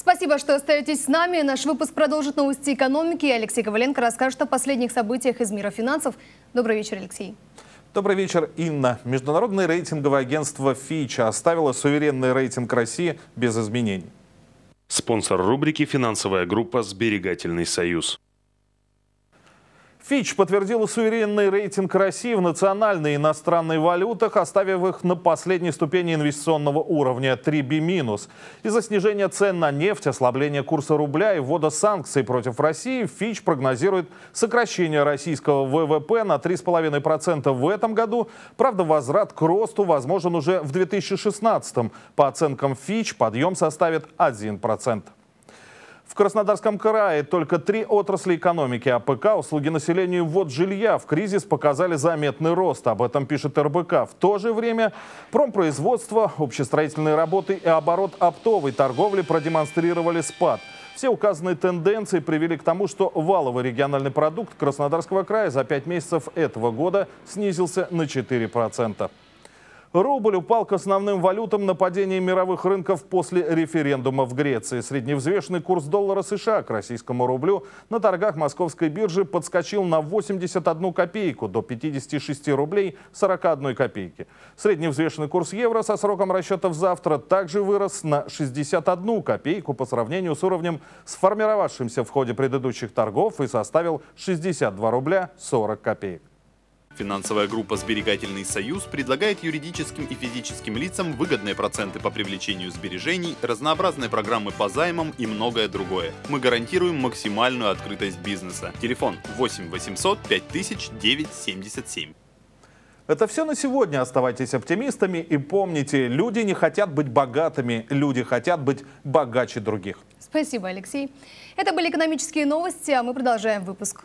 Спасибо, что остаетесь с нами. Наш выпуск продолжит новости экономики. Алексей Коваленко расскажет о последних событиях из мира финансов. Добрый вечер, Алексей. Добрый вечер, Инна. Международное рейтинговое агентство «Фича» оставило суверенный рейтинг России без изменений. Спонсор рубрики «Финансовая группа «Сберегательный союз». Фич подтвердила суверенный рейтинг России в национальной и иностранной валютах, оставив их на последней ступени инвестиционного уровня 3B-. Из-за снижения цен на нефть, ослабления курса рубля и ввода санкций против России Фич прогнозирует сокращение российского ВВП на 3,5% в этом году. Правда, возврат к росту возможен уже в 2016. м По оценкам Фич подъем составит 1%. В Краснодарском крае только три отрасли экономики АПК, услуги населению, ввод жилья в кризис показали заметный рост. Об этом пишет РБК. В то же время промпроизводство, общестроительные работы и оборот оптовой торговли продемонстрировали спад. Все указанные тенденции привели к тому, что валовый региональный продукт Краснодарского края за пять месяцев этого года снизился на 4%. Рубль упал к основным валютам на падение мировых рынков после референдума в Греции. Средневзвешенный курс доллара США к российскому рублю на торгах московской биржи подскочил на 81 копейку до 56 рублей 41 копейки. Средневзвешенный курс евро со сроком расчетов завтра также вырос на 61 копейку по сравнению с уровнем сформировавшимся в ходе предыдущих торгов и составил 62 рубля 40 копеек. Финансовая группа «Сберегательный союз» предлагает юридическим и физическим лицам выгодные проценты по привлечению сбережений, разнообразные программы по займам и многое другое. Мы гарантируем максимальную открытость бизнеса. Телефон 8 800 5000 977. Это все на сегодня. Оставайтесь оптимистами и помните, люди не хотят быть богатыми, люди хотят быть богаче других. Спасибо, Алексей. Это были экономические новости, а мы продолжаем выпуск.